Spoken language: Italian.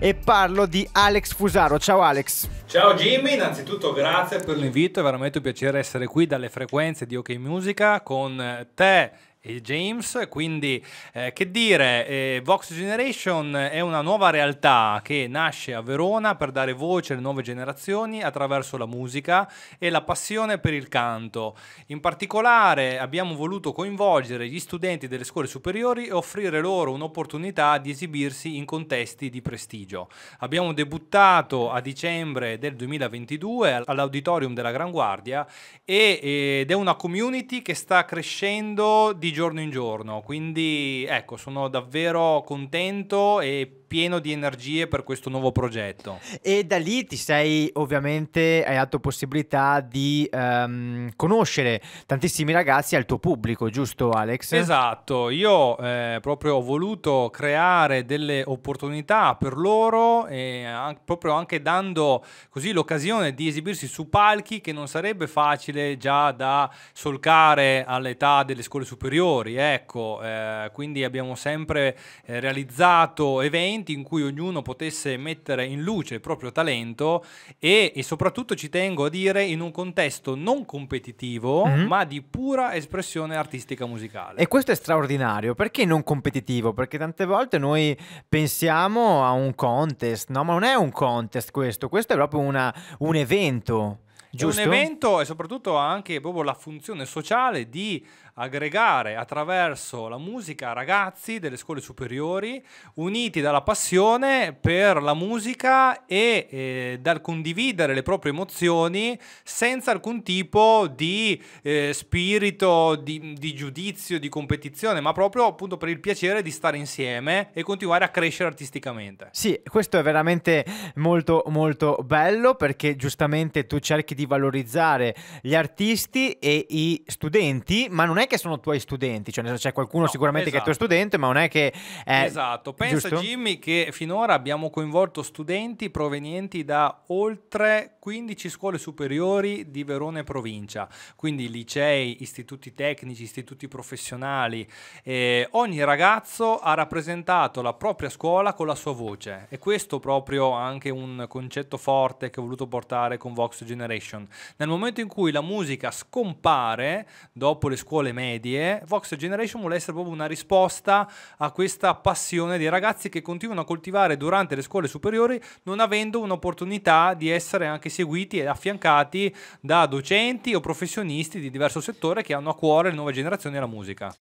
e parlo di Alex Fusaro. Ciao Alex. Ciao Jimmy, innanzitutto grazie per l'invito, è veramente un piacere essere qui dalle frequenze di OK Musica con te e James, quindi eh, che dire, eh, Vox Generation è una nuova realtà che nasce a Verona per dare voce alle nuove generazioni attraverso la musica e la passione per il canto. In particolare abbiamo voluto coinvolgere gli studenti delle scuole superiori e offrire loro un'opportunità di esibirsi in contesti di prestigio. Abbiamo debuttato a dicembre del 2022 all'auditorium della Gran Guardia e, eh, ed è una community che sta crescendo di di giorno in giorno, quindi ecco, sono davvero contento e pieno di energie per questo nuovo progetto. E da lì ti sei ovviamente, hai avuto possibilità di ehm, conoscere tantissimi ragazzi al tuo pubblico, giusto Alex? Esatto, io eh, proprio ho voluto creare delle opportunità per loro, e, anche, proprio anche dando così l'occasione di esibirsi su palchi che non sarebbe facile già da solcare all'età delle scuole superiori, ecco, eh, quindi abbiamo sempre eh, realizzato eventi momenti in cui ognuno potesse mettere in luce il proprio talento e, e soprattutto ci tengo a dire in un contesto non competitivo mm-hmm. ma di pura espressione artistica musicale. E questo è straordinario, perché non competitivo? Perché tante volte noi pensiamo a un contest, no ma non è un contest questo, questo è proprio una, un evento. Giusto? un evento e soprattutto ha anche proprio la funzione sociale di aggregare attraverso la musica ragazzi delle scuole superiori uniti dalla passione per la musica e eh, dal condividere le proprie emozioni senza alcun tipo di eh, spirito, di, di giudizio, di competizione, ma proprio appunto per il piacere di stare insieme e continuare a crescere artisticamente. Sì, questo è veramente molto molto bello perché giustamente tu cerchi di valorizzare gli artisti e i studenti, ma non è che sono tuoi studenti, cioè c'è qualcuno no, sicuramente esatto. che è tuo esatto. studente, ma non è che... È... Esatto, pensa giusto? Jimmy che finora abbiamo coinvolto studenti provenienti da oltre 15 scuole superiori di Verona e provincia, quindi licei, istituti tecnici, istituti professionali. Eh, ogni ragazzo ha rappresentato la propria scuola con la sua voce e questo proprio anche un concetto forte che ho voluto portare con Vox Generation. Nel momento in cui la musica scompare dopo le scuole medie, Vox Generation vuole essere proprio una risposta a questa passione dei ragazzi che continuano a coltivare durante le scuole superiori non avendo un'opportunità di essere anche anche seguiti e affiancati da docenti o professionisti di diverso settore che hanno a cuore le nuove generazioni e la musica.